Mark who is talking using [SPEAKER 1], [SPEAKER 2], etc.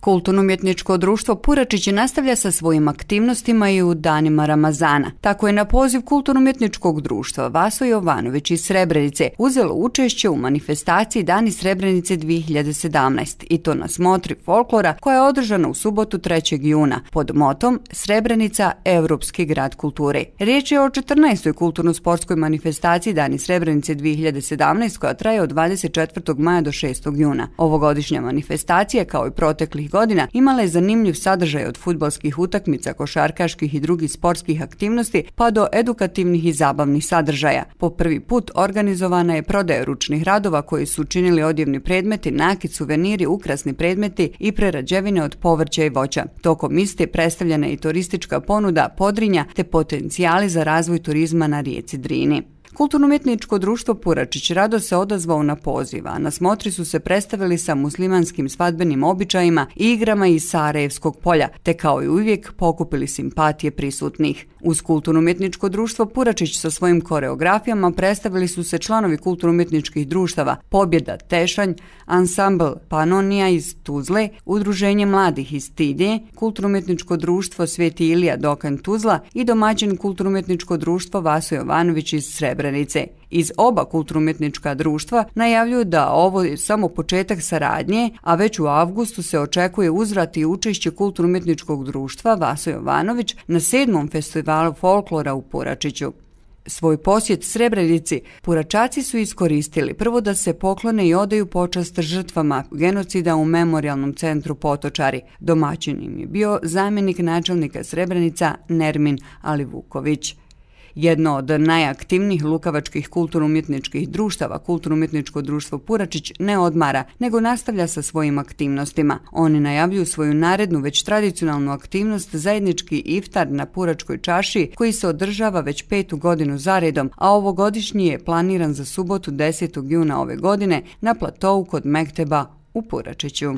[SPEAKER 1] Kulturno-umjetničko društvo Puračić nastavlja sa svojim aktivnostima i u danima Ramazana. Tako je na poziv Kulturno-umjetničkog društva Vaso Jovanović iz Srebrenice uzelo učešće u manifestaciji Dani Srebrenice 2017 i to na smotri folklora koja je održana u subotu 3. juna pod motom Srebrenica – Evropski grad kulture. Riječ je o 14. kulturno-sportskoj manifestaciji Dani Srebrenice 2017 koja traje od 24. maja do 6. juna. Ovogodišnja manifestacija kao i protekli godina imala je zanimljiv sadržaj od futbolskih utakmica, košarkaških i drugih sportskih aktivnosti pa do edukativnih i zabavnih sadržaja. Po prvi put organizovana je prodaja ručnih radova koji su činili odjevni predmeti, nakit, suveniri, ukrasni predmeti i prerađevine od povrća i voća. Tokom iste predstavljena je i turistička ponuda Podrinja te potencijali za razvoj turizma na rijeci Drini. Kulturno-umjetničko društvo Puračić rado se odazvao na poziva. Na smotri su se predstavili sa muslimanskim svadbenim običajima i igrama iz Sarajevskog polja, te kao i uvijek pokupili simpatije prisutnih. Uz Kulturno-umjetničko društvo Puračić sa svojim koreografijama predstavili su se članovi kulturno-umjetničkih društava Pobjeda Tešanj, Ansambl Panonija iz Tuzle, Udruženje mladih iz Tidje, Kulturno-umjetničko društvo Sveti Ilija Dokan Tuzla i domaćin Kulturno-umjetničko društvo Vaso Jovanović iz Srebe. Srebrenice. Iz oba kulturno-umjetnička društva najavljuju da ovo je samo početak saradnje, a već u avgustu se očekuje uzrat i kulturno-umjetničkog društva Vaso Jovanović na sedmom festivalu folklora u Poračiću. Svoj posjet Srebrenici puračaci su iskoristili prvo da se poklone i odaju počast žrtvama genocida u memorialnom centru Potočari. Domaćinim je bio zamjenik načelnika Srebrenica Nermin Alivuković. Jedno od najaktivnijih lukavačkih kulturno-umjetničkih društava, kulturno-umjetničko društvo Puračić, ne odmara, nego nastavlja sa svojim aktivnostima. Oni najavljuju svoju narednu, već tradicionalnu aktivnost, zajednički iftar na Puračkoj čaši, koji se održava već petu godinu zaredom, a ovogodišnji je planiran za subotu 10. juna ove godine na platovu kod Mekteba u Puračiću.